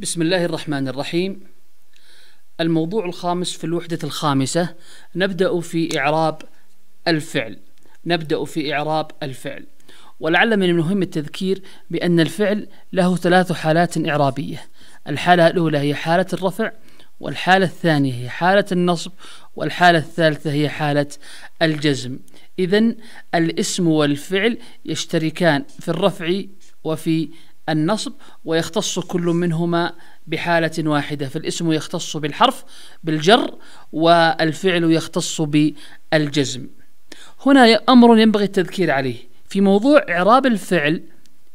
بسم الله الرحمن الرحيم الموضوع الخامس في الوحدة الخامسة نبدأ في إعراب الفعل نبدأ في إعراب الفعل ولعل من المهم التذكير بأن الفعل له ثلاث حالات إعرابية الحالة الأولى هي حالة الرفع والحالة الثانية هي حالة النصب والحالة الثالثة هي حالة الجزم إذا الاسم والفعل يشتركان في الرفع وفي النصب ويختص كل منهما بحالة واحدة فالاسم يختص بالحرف بالجر والفعل يختص بالجزم هنا أمر ينبغي التذكير عليه في موضوع إعراب الفعل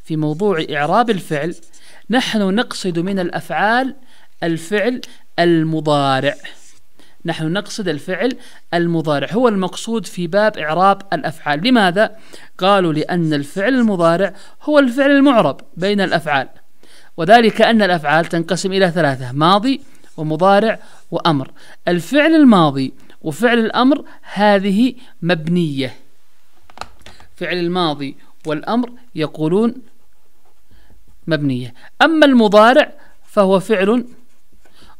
في موضوع إعراب الفعل نحن نقصد من الأفعال الفعل المضارع نحن نقصد الفعل المضارع هو المقصود في باب إعراب الأفعال لماذا؟ قالوا لأن الفعل المضارع هو الفعل المعرب بين الأفعال وذلك أن الأفعال تنقسم إلى ثلاثة ماضي ومضارع وأمر الفعل الماضي وفعل الأمر هذه مبنية فعل الماضي والأمر يقولون مبنية أما المضارع فهو فعل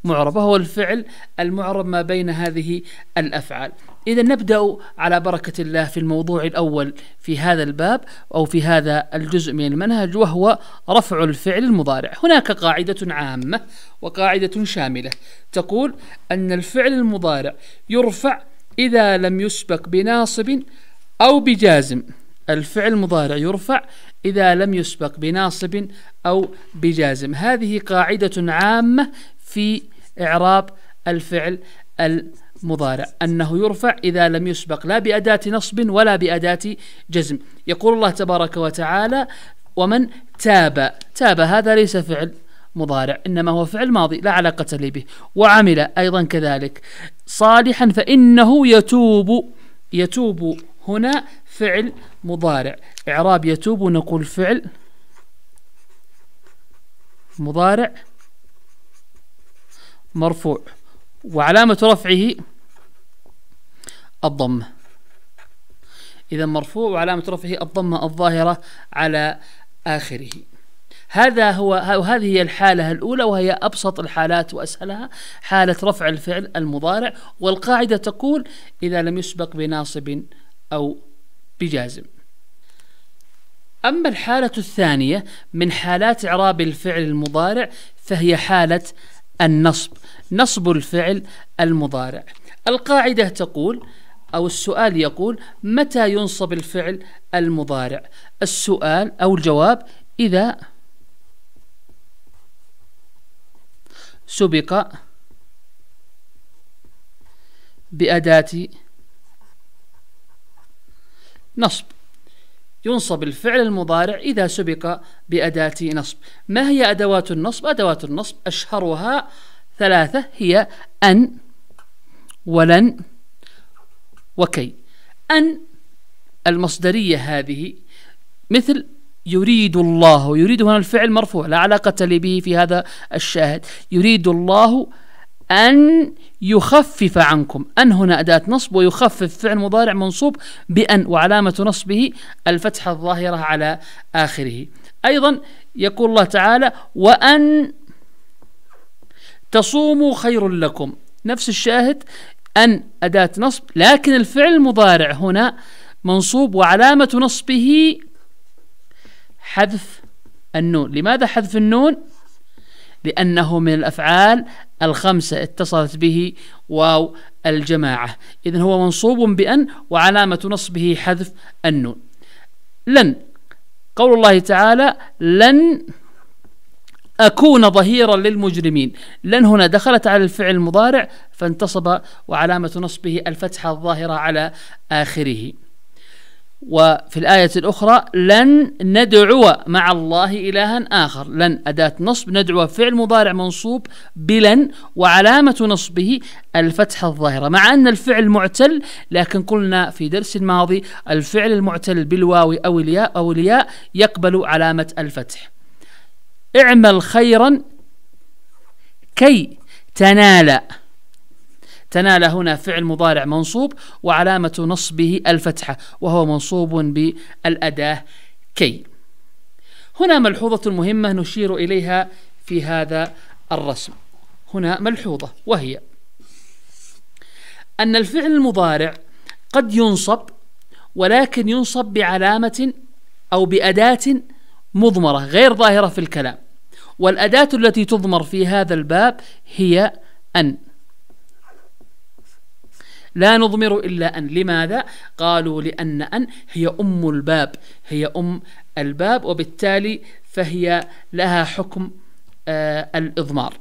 معرب وهو الفعل المعرب ما بين هذه الأفعال إذا نبدأ على بركة الله في الموضوع الأول في هذا الباب أو في هذا الجزء من المنهج وهو رفع الفعل المضارع هناك قاعدة عامة وقاعدة شاملة تقول أن الفعل المضارع يرفع إذا لم يسبق بناصب أو بجازم الفعل المضارع يرفع إذا لم يسبق بناصب أو بجازم هذه قاعدة عامة في إعراب الفعل المضارع أنه يرفع إذا لم يسبق لا بأداة نصب ولا بأداة جزم يقول الله تبارك وتعالى ومن تاب تاب هذا ليس فعل مضارع إنما هو فعل ماضي لا علاقة لي به وعمل أيضا كذلك صالحا فإنه يتوب يتوب هنا فعل مضارع إعراب يتوب نقول فعل مضارع مرفوع وعلامة رفعه الضمة إذا مرفوع وعلامة رفعه الضمة الظاهرة على آخره هذا هو وهذه هي الحالة الأولى وهي أبسط الحالات وأسهلها حالة رفع الفعل المضارع والقاعدة تقول إذا لم يسبق بناصب أو بجازم أما الحالة الثانية من حالات إعراب الفعل المضارع فهي حالة النصب نصب الفعل المضارع القاعدة تقول أو السؤال يقول متى ينصب الفعل المضارع السؤال أو الجواب إذا سبق بأداة نصب ينصب الفعل المضارع إذا سبق بأداة نصب ما هي أدوات النصب؟ أدوات النصب أشهرها ثلاثة هي أن ولن وكي أن المصدرية هذه مثل يريد الله يريد هنا الفعل مرفوع لا علاقة لي به في هذا الشاهد يريد الله أن يخفف عنكم أن هنا أداة نصب ويخفف فعل مضارع منصوب بأن وعلامة نصبه الفتحة الظاهرة على آخره أيضا يقول الله تعالى وأن تصوموا خير لكم نفس الشاهد أن أداة نصب لكن الفعل المضارع هنا منصوب وعلامة نصبه حذف النون لماذا حذف النون؟ لأنه من الأفعال الخمسة اتصلت به واو الجماعة إذن هو منصوب بأن وعلامة نصبه حذف النون لن قول الله تعالى لن أكون ظهيرا للمجرمين لن هنا دخلت على الفعل المضارع فانتصب وعلامة نصبه الفتحة الظاهرة على آخره وفي الآية الأخرى لن ندعو مع الله إلها آخر لن أداة نصب ندعو فعل مضارع منصوب بلن وعلامة نصبه الفتحة الظاهرة مع أن الفعل معتل لكن قلنا في درس الماضي الفعل المعتل بالواو أو الياء أو الياء يقبل علامة الفتح اعمل خيرا كي تنال تنال هنا فعل مضارع منصوب وعلامة نصبه الفتحة وهو منصوب بالأداة كي هنا ملحوظة مهمة نشير إليها في هذا الرسم هنا ملحوظة وهي أن الفعل المضارع قد ينصب ولكن ينصب بعلامة أو بأداة مضمرة غير ظاهرة في الكلام والأداة التي تضمر في هذا الباب هي أن لا نضمر إلا أن لماذا؟ قالوا لأن أن هي أم الباب هي أم الباب وبالتالي فهي لها حكم آه الإضمار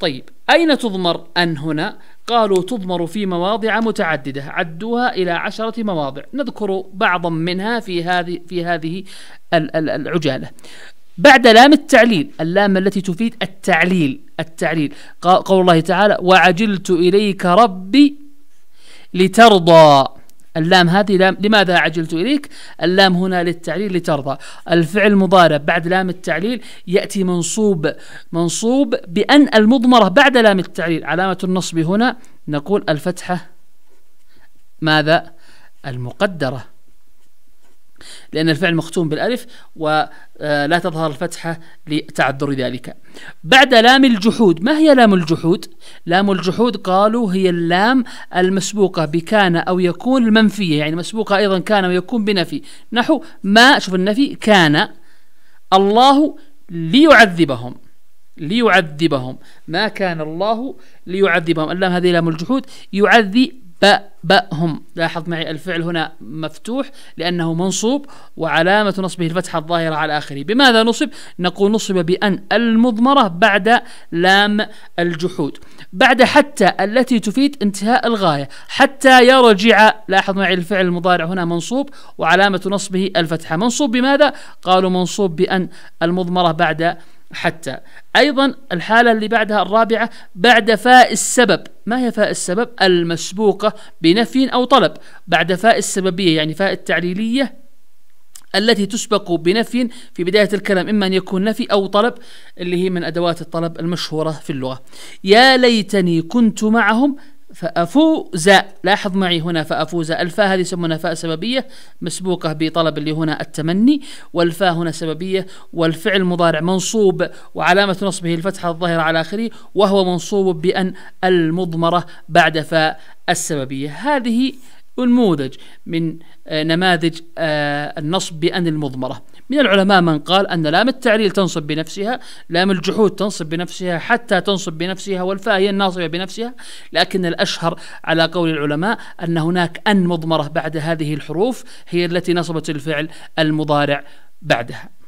طيب أين تضمر أن هنا؟ قالوا تضمر في مواضع متعددة عدوها إلى عشرة مواضع نذكر بعضا منها في هذه في هذه العجالة بعد لام التعليل اللام التي تفيد التعليل التعليل قول الله تعالى وعجلت إليك ربي لترضى اللام هذه لام لماذا عجلت إليك اللام هنا للتعليل لترضى الفعل مضارع بعد لام التعليل يأتي منصوب منصوب بأن المضمرة بعد لام التعليل علامة النصب هنا نقول الفتحة ماذا المقدرة لأن الفعل مختوم بالألف ولا آه، تظهر الفتحة لتعذر ذلك بعد لام الجحود ما هي لام الجحود؟ لام الجحود قالوا هي اللام المسبوقة بكان أو يكون المنفية يعني مسبوقة أيضا كان ويكون بنفي نحو ما شوف النفي كان الله ليعذبهم ليعذبهم ما كان الله ليعذبهم اللام هذه لام الجحود يعذب ب هم لاحظ معي الفعل هنا مفتوح لأنه منصوب وعلامة نصبه الفتحة الظاهرة على آخره بماذا نصب؟ نقول نصب بأن المضمرة بعد لام الجحود بعد حتى التي تفيد انتهاء الغاية حتى يرجع لاحظ معي الفعل المضارع هنا منصوب وعلامة نصبه الفتحة منصوب بماذا؟ قالوا منصوب بأن المضمرة بعد حتى أيضا الحالة اللي بعدها الرابعة بعد فاء السبب ما هي فاء السبب المسبوقة بنفي أو طلب بعد فاء السببية يعني فاء التعليلية التي تسبق بنفي في بداية الكلام إما أن يكون نفي أو طلب اللي هي من أدوات الطلب المشهورة في اللغة يا ليتني كنت معهم فأفوز لاحظ معي هنا فأفوز الفاء هذه يسمونها فاء سببية مسبوقة بطلب اللي هنا التمني والفاء هنا سببية والفعل مضارع منصوب وعلامة نصبه الفتحة الظاهرة على آخره وهو منصوب بأن المضمرة بعد فاء السببية هذه نموذج من آه، نماذج آه، النصب بأن المضمرة من العلماء من قال أن لام التعليل تنصب بنفسها لام الجحود تنصب بنفسها حتى تنصب بنفسها والفاء هي الناصبة بنفسها لكن الأشهر على قول العلماء أن هناك أن مضمرة بعد هذه الحروف هي التي نصبت الفعل المضارع بعدها